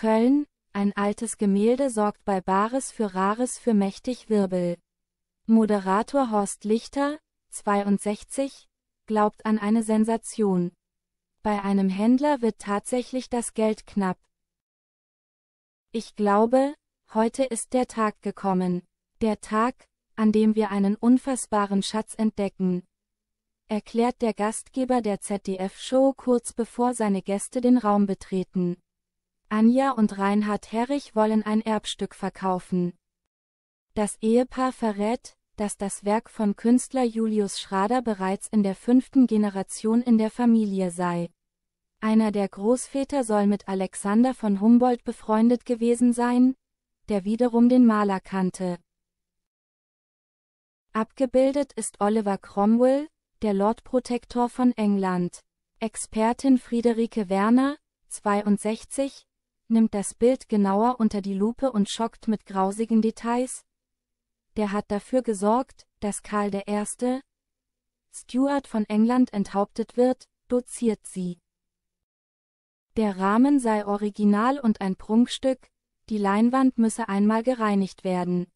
Köln, ein altes Gemälde sorgt bei Bares für Rares für mächtig Wirbel. Moderator Horst Lichter, 62, glaubt an eine Sensation. Bei einem Händler wird tatsächlich das Geld knapp. Ich glaube, heute ist der Tag gekommen. Der Tag, an dem wir einen unfassbaren Schatz entdecken. Erklärt der Gastgeber der ZDF-Show kurz bevor seine Gäste den Raum betreten. Anja und Reinhard Herrich wollen ein Erbstück verkaufen. Das Ehepaar verrät, dass das Werk von Künstler Julius Schrader bereits in der fünften Generation in der Familie sei. Einer der Großväter soll mit Alexander von Humboldt befreundet gewesen sein, der wiederum den Maler kannte. Abgebildet ist Oliver Cromwell, der Lord Protector von England. Expertin Friederike Werner, 62, nimmt das Bild genauer unter die Lupe und schockt mit grausigen Details. Der hat dafür gesorgt, dass Karl I. Stuart von England enthauptet wird, doziert sie. Der Rahmen sei original und ein Prunkstück, die Leinwand müsse einmal gereinigt werden.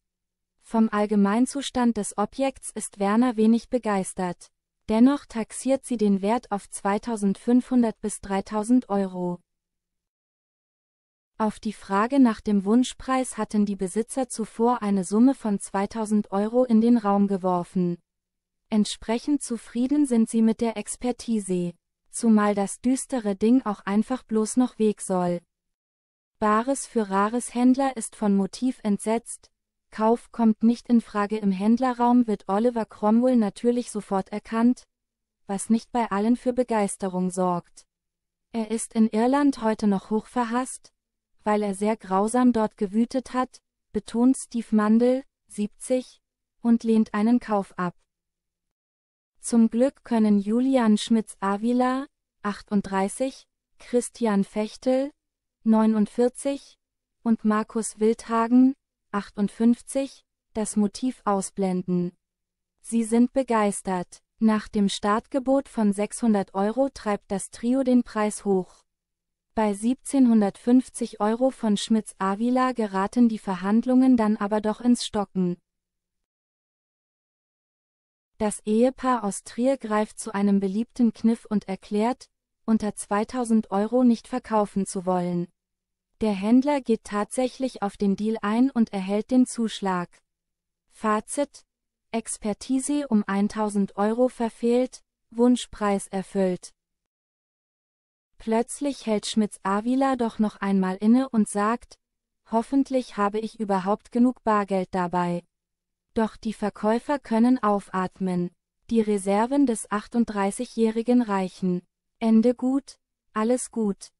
Vom Allgemeinzustand des Objekts ist Werner wenig begeistert. Dennoch taxiert sie den Wert auf 2500 bis 3000 Euro. Auf die Frage nach dem Wunschpreis hatten die Besitzer zuvor eine Summe von 2000 Euro in den Raum geworfen. Entsprechend zufrieden sind sie mit der Expertise, zumal das düstere Ding auch einfach bloß noch weg soll. Bares für rares Händler ist von Motiv entsetzt, Kauf kommt nicht in Frage im Händlerraum wird Oliver Cromwell natürlich sofort erkannt, was nicht bei allen für Begeisterung sorgt. Er ist in Irland heute noch hoch verhasst, weil er sehr grausam dort gewütet hat, betont Steve Mandel, 70, und lehnt einen Kauf ab. Zum Glück können Julian Schmitz-Avila, 38, Christian Fechtel, 49, und Markus Wildhagen, 58, das Motiv ausblenden. Sie sind begeistert. Nach dem Startgebot von 600 Euro treibt das Trio den Preis hoch. Bei 1750 Euro von Schmitz Avila geraten die Verhandlungen dann aber doch ins Stocken. Das Ehepaar aus Trier greift zu einem beliebten Kniff und erklärt, unter 2000 Euro nicht verkaufen zu wollen. Der Händler geht tatsächlich auf den Deal ein und erhält den Zuschlag. Fazit. Expertise um 1000 Euro verfehlt, Wunschpreis erfüllt. Plötzlich hält Schmitz Avila doch noch einmal inne und sagt, hoffentlich habe ich überhaupt genug Bargeld dabei. Doch die Verkäufer können aufatmen. Die Reserven des 38-Jährigen reichen. Ende gut, alles gut.